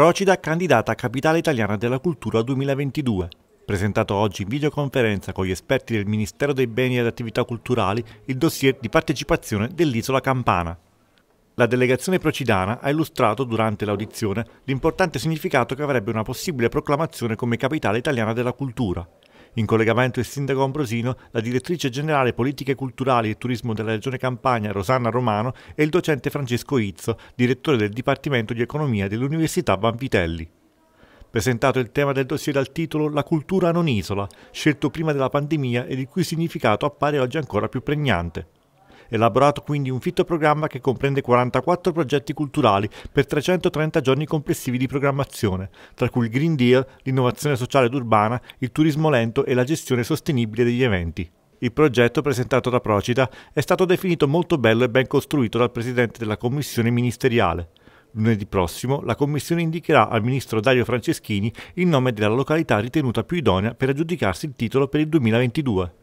Procida candidata a Capitale Italiana della Cultura 2022. Presentato oggi in videoconferenza con gli esperti del Ministero dei Beni e delle Attività Culturali il dossier di partecipazione dell'Isola Campana. La delegazione procidana ha illustrato durante l'audizione l'importante significato che avrebbe una possibile proclamazione come capitale italiana della cultura. In collegamento il sindaco Ambrosino, la direttrice generale politiche culturali e turismo della regione Campania Rosanna Romano e il docente Francesco Izzo, direttore del Dipartimento di Economia dell'Università Vanvitelli. Presentato il tema del dossier dal titolo La cultura non isola, scelto prima della pandemia e il cui significato appare oggi ancora più pregnante. Elaborato quindi un fitto programma che comprende 44 progetti culturali per 330 giorni complessivi di programmazione, tra cui il Green Deal, l'innovazione sociale ed urbana, il turismo lento e la gestione sostenibile degli eventi. Il progetto presentato da Procita è stato definito molto bello e ben costruito dal presidente della commissione ministeriale. Lunedì prossimo la Commissione indicherà al ministro Dario Franceschini il nome della località ritenuta più idonea per aggiudicarsi il titolo per il 2022.